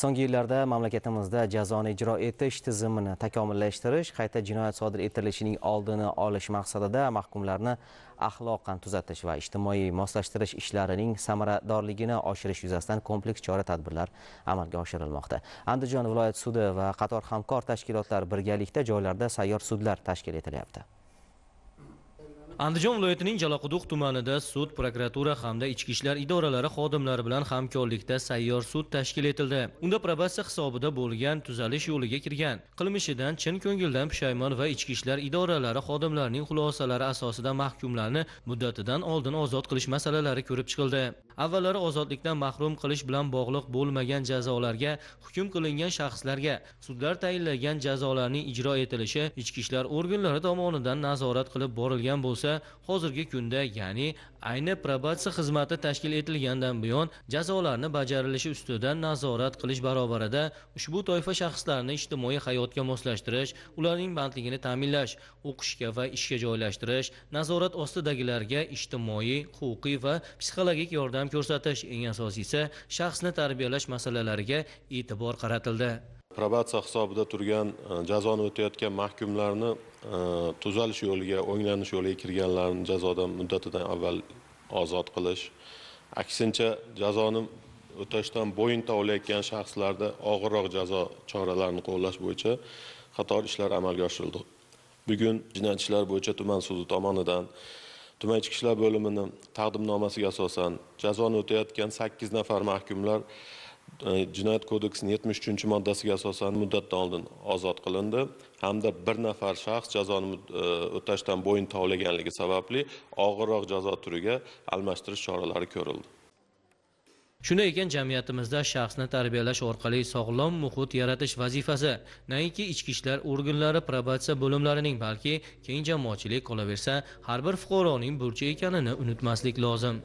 so'nggi yillarda mamlakatimizda jazoni ijro etish tizimini takomillashtirish qayta jinoyat sodir etilishining oldini olish maqsadida mahkumlarni axloqan tuzatish va ijtimoiy moslashtirish ishlarining samaradorligini oshirish yuzasidan kompleks chora tadbirlar amalga oshirilmoqda andijon viloyat sudi va qator hamkor tashkilotlar birgalikda joylarda sayyor sudlar tashkil etilyapti andijon viloyatining jaloquduq tumanida sud prokuratura hamda ichki ishlar idoralari xodimlari bilan hamkorlikda sayyor sud tashkil etildi unda probatsiya hisobida bo'lgan tuzalish yo'liga kirgan qilmishidan chin ko'ngildan pushaymon va ichki ishlar idoralari xodimlarining xulosalari asosida mahkumlarni muddatidan oldin ozod qilish masalalari ko'rib chiqildi avvallari ozodlikdan mahrum qilish bilan bog'liq bo'lmagan jazolarga hukm qilingan shaxslarga sudlar tayinlagan jazolarning ijro etilishi ichki ishlar organlari tomonidan nazorat qilib borilgan bo'lsa hozirgi kunda ya'ni ayni probatsiya xizmati tashkil etilgandan buyon jazolarni bajarilishi ustidan nazorat qilish barobarida ushbu toifa shaxslarini ijtimoiy hayotga moslashtirish ularning bandligini ta'minlash o'qishga va ishga joylashtirish nazorat ostidagilarga ijtimoiy huquqiy va psixologik yordam yordam ko'rsatish eng asosiysi shaxsni tarbiyalash masalalariga e'tibor qaratildi probatsiya hisobida turgan e, jazoni o'tayotgan mahkumlarni e, tuzalish yo'liga o'nglanish yo'liga kirganlarni jazodan muddatidan avval ozod qilish aksincha jazoni o'tashdan bo'yin tovlayotgan shaxslarda og'irroq jazo choralarini qo'llash bo'yicha qator ishlar amalga oshirildi bugun jinoyat bo'yicha tuman sudi tomonidan tuman ichki ishlar bo'limini taqdimnomasiga asosan jazoni o'tayotgan sakkiz nafar mahkumlar e, jinoyat kodeksining yetmish uchinchi moddasiga asosan muddatdan oldin ozod qilindi hamda bir nafar shaxs jazoni e, o'tashdan bo'yin tovlaganligi sababli og'irroq jazo turiga almashtirish choralari ko'rildi shunday ekan jamiyatimizda shaxsni tarbiyalash orqali sog'lom muhit yaratish vazifasi nainki ichki ishlar organlari probatsiya bo'limlarining balki keng jamoatchilik qolaversa har bir fuqaroning burchi ekanini unutmaslik lozim